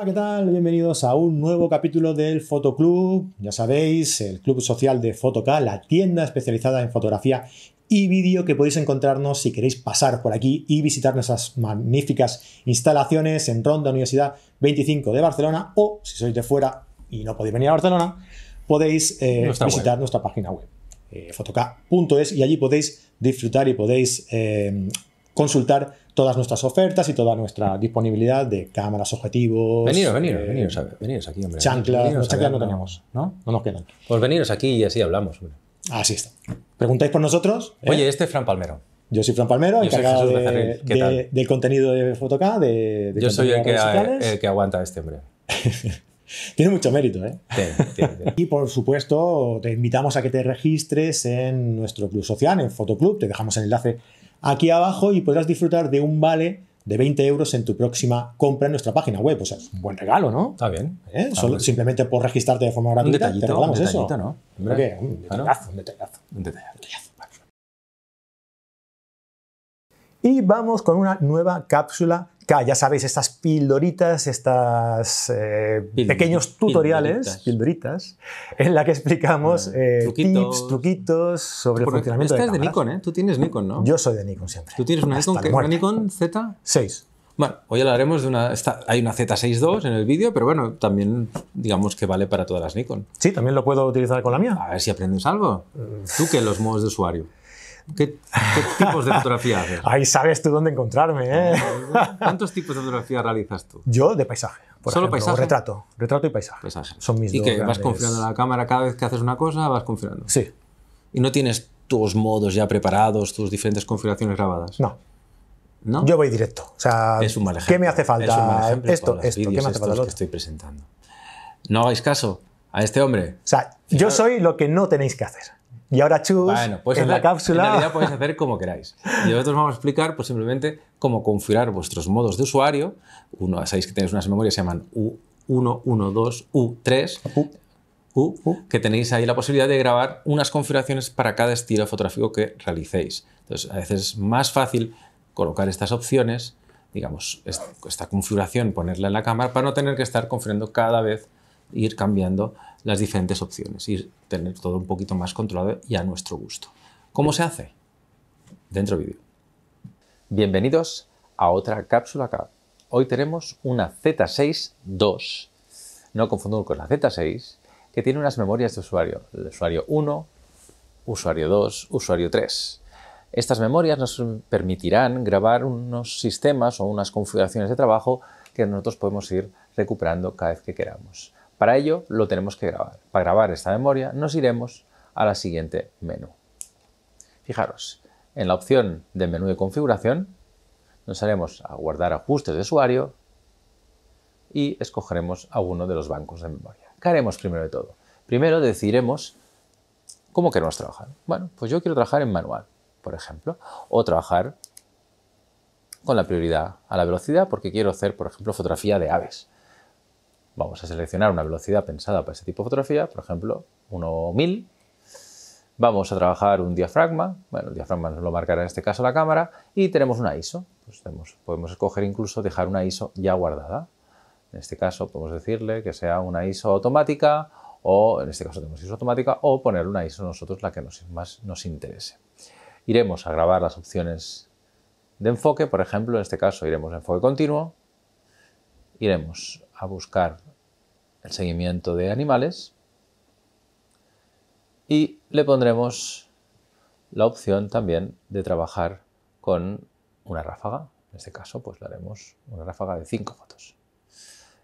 Hola, ¿qué tal? Bienvenidos a un nuevo capítulo del Fotoclub. Ya sabéis, el club social de Fotoca, la tienda especializada en fotografía y vídeo que podéis encontrarnos si queréis pasar por aquí y visitar nuestras magníficas instalaciones en Ronda Universidad 25 de Barcelona o si sois de fuera y no podéis venir a Barcelona, podéis eh, visitar nuestra página web, eh, fotoca.es, y allí podéis disfrutar y podéis eh, consultar todas nuestras ofertas y toda nuestra disponibilidad de cámaras, objetivos. Veniros, veniros, eh, venidos veniros, aquí, hombre. Chancla no, tenemos, ¿no? No nos quedan. Pues veniros aquí y así hablamos. Hombre. Así está. Preguntáis por nosotros. ¿eh? Oye, este es Fran Palmero. Yo soy Fran Palmero, encargado de, del contenido de Fotoca, de, de Yo soy el que, el que aguanta este hombre. tiene mucho mérito, ¿eh? Y por supuesto, te invitamos a que te registres en nuestro club social, en Fotoclub. Te dejamos el enlace aquí abajo y podrás disfrutar de un vale de 20 euros en tu próxima compra en nuestra página web. O sea, es un buen regalo, ¿no? Está bien. ¿Eh? simplemente por registrarte de forma gratuita, un te regalamos un eso. ¿no? Ah, un, detallazo, un detallazo, un detallazo. Y vamos con una nueva cápsula ya sabéis, estas pildoritas, estas eh, pequeños tutoriales, pildoritas. en la que explicamos eh, truquitos. tips, truquitos sobre Porque el funcionamiento esta de es de Nikon, ¿eh? Tú tienes Nikon, ¿no? Yo soy de Nikon siempre. ¿Tú tienes una, Nikon, una Nikon Z? 6. Bueno, hoy hablaremos de una. hay una Z62 en el vídeo, pero bueno, también digamos que vale para todas las Nikon. Sí, también lo puedo utilizar con la mía. A ver si aprendes algo. Mm. Tú que los modos de usuario. ¿Qué, tipos de fotografía haces? Ahí sabes tú dónde encontrarme. ¿eh? ¿Cuántos tipos de fotografía realizas tú? Yo de paisaje. Por ¿Solo ejemplo, paisaje? Retrato. Retrato y paisaje. Son mis ¿Y que vas configurando la cámara cada vez que haces una cosa, vas confiando? Sí. ¿Y no tienes tus modos ya preparados, tus diferentes configuraciones grabadas? No. ¿No? Yo voy directo. O sea, es un ¿Qué me hace falta? Esto, esto, esto, ¿qué Lo que estoy presentando. No hagáis caso a este hombre. O sea, yo soy lo que no tenéis que hacer. Y ahora Chus en la cápsula. En realidad podéis hacer como queráis. Y nosotros vamos a explicar pues, simplemente cómo configurar vuestros modos de usuario. Uno, sabéis que tenéis unas memorias que se llaman U1, u 2, U3. que tenéis ahí la posibilidad de grabar unas configuraciones para cada estilo fotográfico que realicéis. Entonces, a veces es más fácil colocar estas opciones, digamos, esta, configuración, ponerla en la cámara para no tener que estar configurando cada vez, ir cambiando las diferentes opciones y tener todo un poquito más controlado y a nuestro gusto. ¿Cómo se hace? Dentro vídeo. Bienvenidos a otra cápsula Acá Hoy tenemos una Z6 II, no confundir con la Z6, que tiene unas memorias de usuario, el usuario 1, usuario 2, usuario 3. Estas memorias nos permitirán grabar unos sistemas o unas configuraciones de trabajo que nosotros podemos ir recuperando cada vez que queramos. Para ello lo tenemos que grabar. Para grabar esta memoria nos iremos a la siguiente menú. Fijaros, en la opción de menú de configuración nos haremos a guardar ajustes de usuario y escogeremos alguno de los bancos de memoria. ¿Qué haremos primero de todo? Primero decidiremos cómo queremos trabajar. Bueno, pues yo quiero trabajar en manual, por ejemplo, o trabajar con la prioridad a la velocidad porque quiero hacer, por ejemplo, fotografía de aves. Vamos a seleccionar una velocidad pensada para ese tipo de fotografía, por ejemplo, 1000. Vamos a trabajar un diafragma, bueno, el diafragma nos lo marcará en este caso la cámara, y tenemos una ISO. Pues podemos escoger incluso dejar una ISO ya guardada. En este caso podemos decirle que sea una ISO automática o en este caso tenemos ISO automática o poner una ISO nosotros la que nos, más nos interese. Iremos a grabar las opciones de enfoque, por ejemplo, en este caso iremos a enfoque continuo, iremos a buscar el seguimiento de animales y le pondremos la opción también de trabajar con una ráfaga. En este caso, pues le haremos una ráfaga de 5 fotos.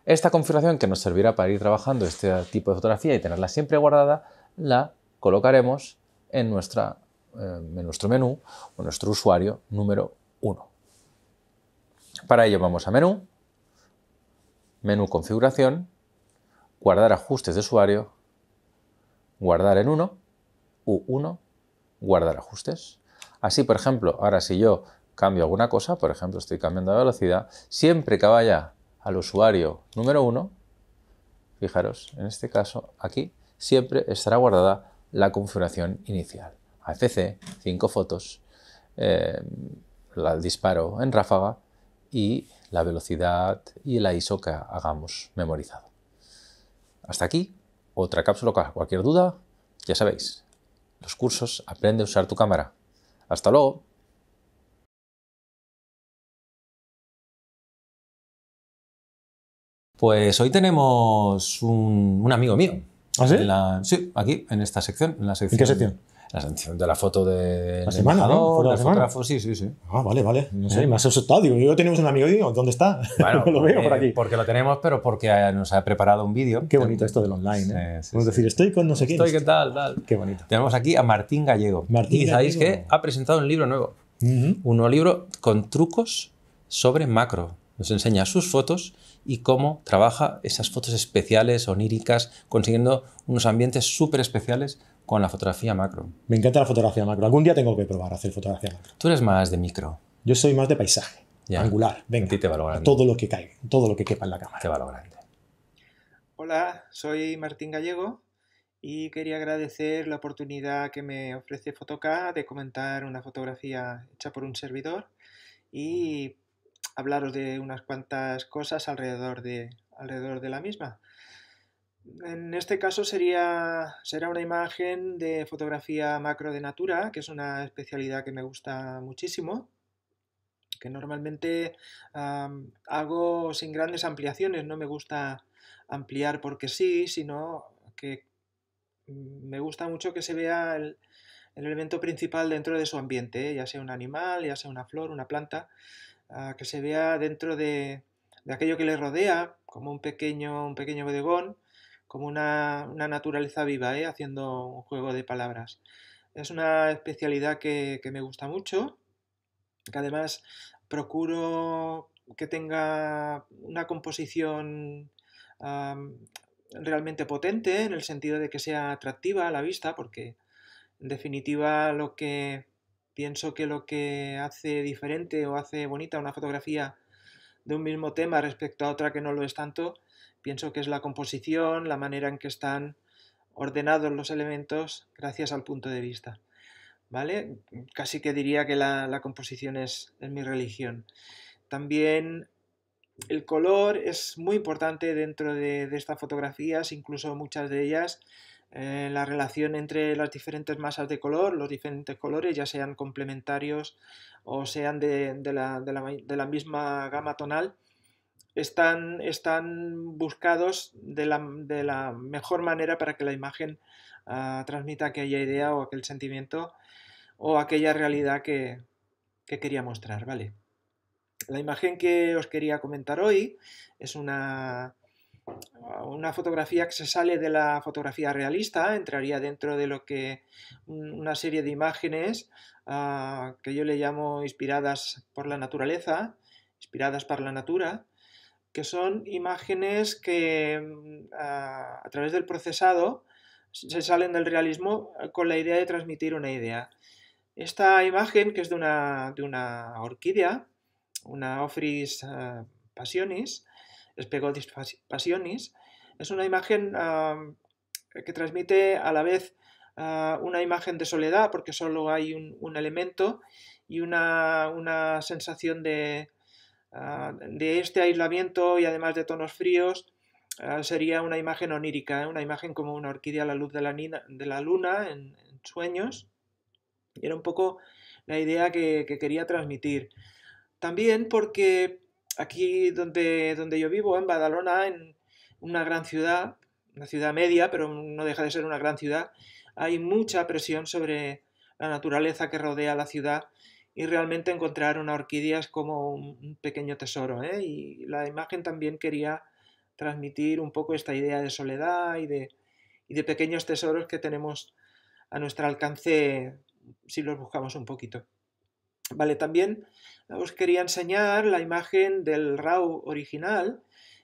Esta configuración que nos servirá para ir trabajando este tipo de fotografía y tenerla siempre guardada, la colocaremos en, nuestra, eh, en nuestro menú o nuestro usuario número 1. Para ello vamos a menú, menú configuración, guardar ajustes de usuario, guardar en 1, U1, guardar ajustes. Así, por ejemplo, ahora si yo cambio alguna cosa, por ejemplo, estoy cambiando de velocidad, siempre que vaya al usuario número 1, fijaros, en este caso aquí, siempre estará guardada la configuración inicial. AFC, 5 fotos, eh, la disparo en ráfaga y la velocidad y la ISO que hagamos memorizado. Hasta aquí, otra cápsula para cualquier duda, ya sabéis, los cursos Aprende a usar tu cámara. Hasta luego. Pues hoy tenemos un, amigo mío. ¿Ah, sí? sí, aquí, en esta sección. sección. ¿En qué sección? la de la foto de la semana, ¿no? la, sí, sí, sí. Ah, vale, vale. No sé, ¿Eh? me has asustado. Digo, yo tenemos un amigo ¿dónde está? Bueno, lo veo por eh, aquí. Porque lo tenemos, pero porque nos ha preparado un vídeo. Qué bonito esto del online, ¿eh? es decir, estoy con no sé quién. Estoy, ¿qué tal, tal? Qué bonito. Tenemos aquí a Martín Gallego. Martín y sabéis que ha presentado un libro nuevo. Un nuevo libro con trucos sobre macro. Nos enseña sus fotos y cómo trabaja esas fotos especiales, oníricas, consiguiendo unos ambientes súper especiales con la fotografía macro. Me encanta la fotografía macro. Algún día tengo que probar hacer fotografía macro. Tú eres más de micro. Yo soy más de paisaje, angular. Venga, a ti te va todo lo que cae, todo lo que quepa en la cámara. Te va grande. Hola, soy Martín Gallego y quería agradecer la oportunidad que me ofrece Fotoca de comentar una fotografía hecha por un servidor y hablaros de unas cuantas cosas alrededor de, alrededor de la misma. En este caso sería, será una imagen de fotografía macro de natura, que es una especialidad que me gusta muchísimo, que normalmente hago sin grandes ampliaciones, no me gusta ampliar porque sí, sino que me gusta mucho que se vea el, elemento principal dentro de su ambiente, ¿eh? ya sea un animal, ya sea una flor, una planta, que se vea dentro de, de, aquello que le rodea, como un pequeño, un pequeño bodegón, como una, naturaleza viva, ¿eh? haciendo un juego de palabras. Es una especialidad que, me gusta mucho, que además procuro que tenga una composición realmente potente, en el sentido de que sea atractiva a la vista, porque en definitiva lo que pienso que lo que hace diferente o hace bonita una fotografía de un mismo tema respecto a otra que no lo es tanto Pienso que es la composición, la manera en que están ordenados los elementos gracias al punto de vista. Casi que diría que la, composición es, mi religión. También el color es muy importante dentro de, estas fotografías, incluso muchas de ellas. Eh, la relación entre las diferentes masas de color, los diferentes colores, ya sean complementarios o sean de, la misma gama tonal, están, están buscados de la, mejor manera para que la imagen ah, transmita aquella idea o aquel sentimiento o aquella realidad que, quería mostrar, ¿vale? La imagen que os quería comentar hoy es una, una fotografía que se sale de la fotografía realista, entraría dentro de lo que una serie de imágenes ah, que yo le llamo inspiradas por la naturaleza, inspiradas por la natura, que son imágenes que mm, a, través del procesado se salen del realismo eh, con la idea de transmitir una idea. Esta imagen, que es de una, una orquídea, una Ofris eh, passionis, passionis, Spegotis passionis, es una imagen que transmite a la vez una imagen de soledad, porque solo hay un, elemento, y una sensación de, Ah, de este aislamiento y además de tonos fríos ah, sería una imagen onírica, ¿eh? una imagen como una orquídea a la luz de la, de la luna en, sueños. era un poco la idea que, quería transmitir. También porque aquí donde, donde yo vivo, en Badalona, en una gran ciudad, una ciudad media, pero no deja de ser una gran ciudad, hay mucha presión sobre la naturaleza que rodea la ciudad y realmente encontrar una orquídea es como un pequeño tesoro. ¿eh? Y la imagen también quería transmitir un poco esta idea de soledad y de, de pequeños tesoros que tenemos a nuestro alcance si los buscamos un poquito. Vale, también os quería enseñar la imagen del RAW original,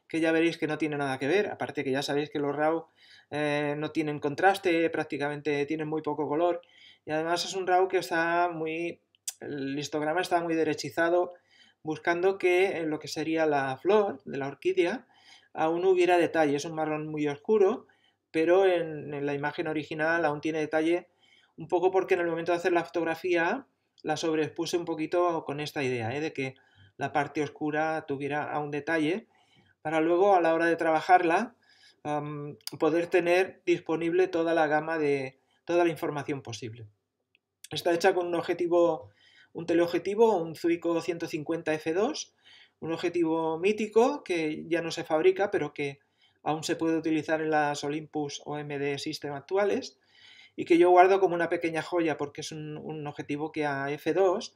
que ya veréis que no tiene nada que ver, aparte que ya sabéis que los RAW eh, no tienen contraste, prácticamente tienen muy poco color, y además es un RAW que está muy el histograma estaba muy derechizado, buscando que en eh, lo que sería la flor de la orquídea aún hubiera detalle. Es un marrón muy oscuro, pero en, la imagen original aún tiene detalle, un poco porque en el momento de hacer la fotografía la sobreexpuse un poquito con esta idea, ¿eh? de que la parte oscura tuviera aún detalle, para luego a la hora de trabajarla poder tener disponible toda la gama de toda la información posible. Está hecha con un objetivo un teleobjetivo, un Zuico 150 F2, un objetivo mítico que ya no se fabrica, pero que aún se puede utilizar en las Olympus OMD System actuales y que yo guardo como una pequeña joya porque es un, objetivo que a F2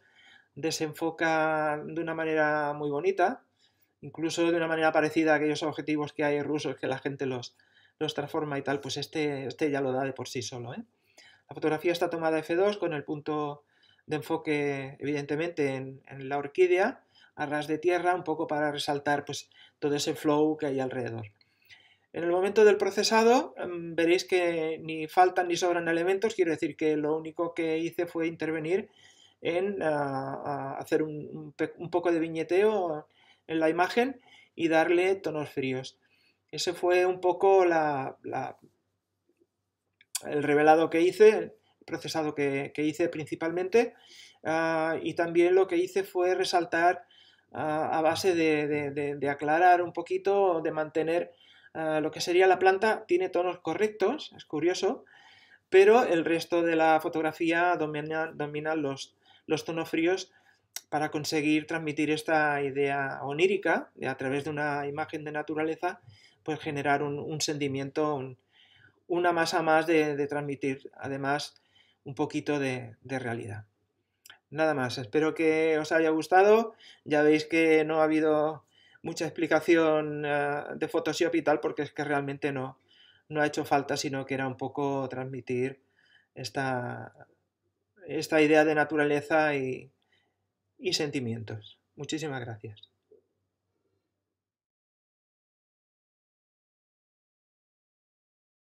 desenfoca de una manera muy bonita, incluso de una manera parecida a aquellos objetivos que hay rusos que la gente los, transforma y tal, pues este, este ya lo da de por sí solo. ¿eh? La fotografía está tomada F2 con el punto de enfoque evidentemente en, la orquídea, a ras de tierra, un poco para resaltar pues, todo ese flow que hay alrededor. En el momento del procesado em, veréis que ni faltan ni sobran elementos, quiero decir que lo único que hice fue intervenir en ah, hacer un, poco de viñeteo en la imagen y darle tonos fríos. Ese fue un poco el revelado que hice, procesado que, hice principalmente ah, y también lo que hice fue resaltar ah, a base de, aclarar un poquito, de mantener ah, lo que sería la planta, tiene tonos correctos, es curioso, pero el resto de la fotografía domina, los, los tonos fríos para conseguir transmitir esta idea onírica a través de una imagen de naturaleza, pues generar un, sentimiento, una masa más de, de transmitir además un poquito de, realidad. Nada más, espero que os haya gustado. Ya veis que no ha habido mucha explicación eh, de fotos y tal, porque es que realmente no, no ha hecho falta, sino que era un poco transmitir esta, esta idea de naturaleza y sentimientos. Muchísimas gracias.